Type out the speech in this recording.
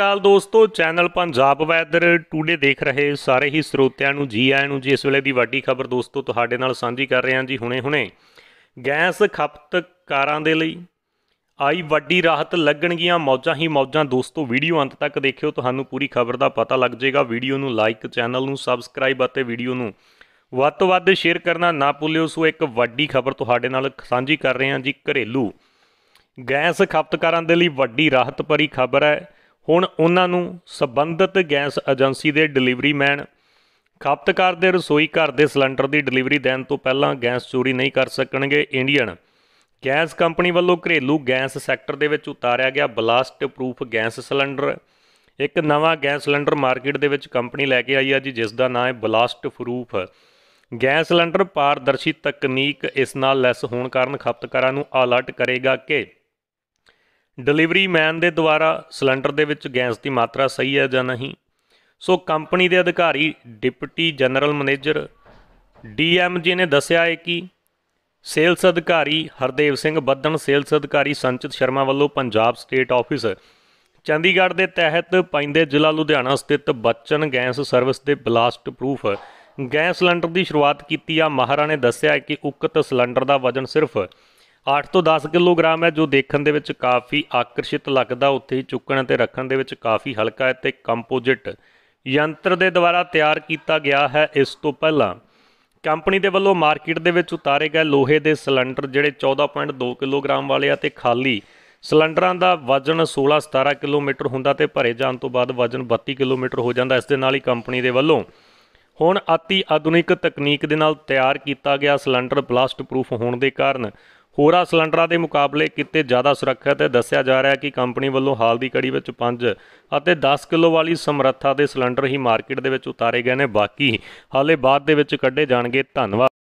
ਅਕਾਲ ਦੋਸਤੋ channel Punjab weather today ਦੇਖ ਰਹੇ ਸਾਰੇ ਹੀ ਸਰੋਤਿਆਂ ਨੂੰ ਜੀ ਆਇਆਂ ਨੂੰ ਜੀ ਇਸ ਵੇਲੇ ਦੀ ਵੱਡੀ ਖਬਰ ਦੋਸਤੋ ਤੁਹਾਡੇ ਨਾਲ ਸਾਂਝੀ ਕਰ ਰਹੇ ਹਾਂ ਜੀ ਹੁਣੇ-ਹੁਣੇ ਗੈਸ ਖਪਤਕਾਰਾਂ ਦੇ ਲਈ ਆਈ ਵੱਡੀ ਰਾਹਤ ਲੱਗਣਗੀਆਂ ਮੌਜਾਂ ਹੀ ਮੌਜਾਂ ਦੋਸਤੋ ਵੀਡੀਓ ਅੰਤ ਤੱਕ ਦੇਖਿਓ ਤੁਹਾਨੂੰ ਪੂਰੀ ਖਬਰ ਦਾ ਪਤਾ ਲੱਗ ਜਾਏਗਾ ਵੀਡੀਓ ਨੂੰ ਲਾਈਕ ਚੈਨਲ ਨੂੰ ਸਬਸਕ੍ਰਾਈਬ ਅਤੇ ਵੀਡੀਓ ਨੂੰ ਵੱਧ ਤੋਂ ਵੱਧ ਸ਼ੇਅਰ ਕਰਨਾ ਨਾ ਭੁੱਲਿਓ ਸੋ ਇੱਕ ਵੱਡੀ ਖਬਰ ਤੁਹਾਡੇ ਨਾਲ ਸਾਂਝੀ ਕਰ ਰਹੇ ਹਾਂ ਜੀ ਘਰੇਲੂ ਗੈਸ ਖਪਤਕਾਰਾਂ ਦੇ ਲਈ ਵੱਡੀ ਰਾਹਤ ਭਰੀ ਖਬਰ ਹੈ ਹੁਣ ਉਹਨਾਂ ਨੂੰ ਸਬੰਧਤ ਗੈਸ ਏਜੰਸੀ ਦੇ ਡਿਲੀਵਰੀ ਮੈਨ ਖਪਤਕਾਰ ਦੇ ਰਸੋਈ ਘਰ ਦੇ ਸਿਲੰਡਰ ਦੀ ਡਿਲੀਵਰੀ ਦੇਣ ਤੋਂ ਪਹਿਲਾਂ ਗੈਸ ਚੋਰੀ ਨਹੀਂ ਕਰ ਸਕਣਗੇ ਇੰਡੀਅਨ ਗੈਸ ਕੰਪਨੀ ਵੱਲੋਂ ਘਰੇਲੂ ਗੈਸ ਸੈਕਟਰ ਦੇ ਵਿੱਚ ਉਤਾਰਿਆ ਗਿਆ ਬਲਾਸਟ ਪ੍ਰੂਫ ਗੈਸ ਸਿਲੰਡਰ ਇੱਕ ਨਵਾਂ ਗੈਸ ਸਿਲੰਡਰ ਮਾਰਕੀਟ ਦੇ ਵਿੱਚ ਕੰਪਨੀ ਲੈ ਕੇ ਆਈ ਹੈ ਜੀ ਜਿਸ ਦਾ ਨਾਮ ਹੈ ਬਲਾਸਟ ਪ੍ਰੂਫ ਗੈਸ ਸਿਲੰਡਰ ਪਾਰਦਰਸ਼ੀ ਤਕਨੀਕ ਇਸ ਨਾਲ ਲੈਸ ਹੋਣ ਕਾਰਨ ਖਪਤਕਾਰਾਂ ਨੂੰ ਅਲਰਟ ਕਰੇਗਾ ਕਿ ਡਿਲੀਵਰੀ ਮੈਨ ਦੇ ਦੁਆਰਾ ਸਿਲੰਡਰ ਦੇ ਵਿੱਚ ਗੈਸ ਦੀ ਮਾਤਰਾ ਸਹੀ ਹੈ ਜਾਂ ਨਹੀਂ ਸੋ ਕੰਪਨੀ ਦੇ ਅਧਿਕਾਰੀ ਡਿਪਟੀ ਜਨਰਲ ਮੈਨੇਜਰ ਡੀਐਮਜੀ ਨੇ ਦੱਸਿਆ ਹੈ ਕਿ ਸੇਲਸ ਅਧਿਕਾਰੀ ਹਰਦੇਵ ਸਿੰਘ ਬੱਦਨ ਸੇਲਸ ਅਧਿਕਾਰੀ ਸੰਚਿਤ ਸ਼ਰਮਾ ਵੱਲੋਂ ਪੰਜਾਬ ਸਟੇਟ ਆਫਿਸ ਚੰਡੀਗੜ੍ਹ ਦੇ ਤਹਿਤ ਪੈਂਦੇ ਜ਼ਿਲ੍ਹਾ ਲੁਧਿਆਣਾ ਸਥਿਤ ਬਚਨ ਗੈਸ ਸਰਵਿਸ ਦੇ ਬਲਾਸਟ ਪ੍ਰੂਫ ਗੈਸ ਸਿਲੰਡਰ ਦੀ ਸ਼ੁਰੂਆਤ ਕੀਤੀ ਆ ਮਹਾਰਾ ਨੇ ਦੱਸਿਆ ਕਿ ਉਕਤ ਸਿਲੰਡਰ ਦਾ ਵਜ਼ਨ ਸਿਰਫ 8 ਤੋਂ 10 ਕਿਲੋਗ੍ਰਾਮ ਹੈ ਜੋ ਦੇਖਣ ਦੇ ਵਿੱਚ ਕਾਫੀ ਆਕਰਸ਼ਿਤ ਲੱਗਦਾ ਉੱਥੇ ਹੀ ਚੁੱਕਣ ਅਤੇ ਰੱਖਣ ਦੇ ਵਿੱਚ ਕਾਫੀ ਹਲਕਾ ਹੈ ਤੇ ਕੰਪੋਜ਼ਿਟ ਯੰਤਰ ਦੇ ਦੁਆਰਾ ਤਿਆਰ ਕੀਤਾ ਗਿਆ ਹੈ ਇਸ ਤੋਂ ਪਹਿਲਾਂ ਕੰਪਨੀ ਦੇ ਵੱਲੋਂ ਮਾਰਕੀਟ ਦੇ ਵਿੱਚ ਉਤਾਰੇ ਗਏ ਲੋਹੇ ਦੇ ਸਿਲੰਡਰ ਜਿਹੜੇ 14.2 ਕਿਲੋਗ੍ਰਾਮ ਵਾਲੇ ਆ ਤੇ ਖਾਲੀ ਸਿਲੰਡਰਾਂ ਦਾ ਵਜ਼ਨ 16-17 ਕਿਲੋਮੀਟਰ ਹੁੰਦਾ ਤੇ ਭਰੇ ਜਾਣ ਤੋਂ ਬਾਅਦ ਵਜ਼ਨ 32 ਕਿਲੋਮੀਟਰ ਹੋ ਜਾਂਦਾ ਇਸ ਦੇ ਨਾਲ ਹੀ ਕੰਪਨੀ ਦੇ ਵੱਲੋਂ ਹੁਣ ਅਤੀ ਆਧੁਨਿਕ ਤਕਨੀਕ ਦੇ ਨਾਲ ਤਿਆਰ ਕੀਤਾ ਗਿਆ ਸਿਲੰਡਰ ਬਲਾਸਟ ਪ੍ਰੂਫ ਹੋਣ ਦੇ ਕਾਰਨ ਹੋਰਾਂ ਸਿਲੰਡਰਾਂ ਦੇ ਮੁਕਾਬਲੇ ਕਿਤੇ ਜ਼ਿਆਦਾ ਸੁਰੱਖਿਅਤ ਹੈ ਦੱਸਿਆ ਜਾ ਰਿਹਾ ਹੈ ਕਿ ਕੰਪਨੀ ਵੱਲੋਂ ਹਾਲ ਦੀ ਕੜੀ ਵਿੱਚ 5 ਅਤੇ 10 ਕਿਲੋ ਵਾਲੀ ਸਮਰੱਥਾ ਦੇ ਸਿਲੰਡਰ ਹੀ ਮਾਰਕੀਟ ਦੇ ਵਿੱਚ ਉਤਾਰੇ ਗਏ ਨੇ ਬਾਕੀ ਹਾਲੇ ਬਾਅਦ ਦੇ ਵਿੱਚ ਕੱਢੇ ਜਾਣਗੇ ਧੰਨਵਾਦ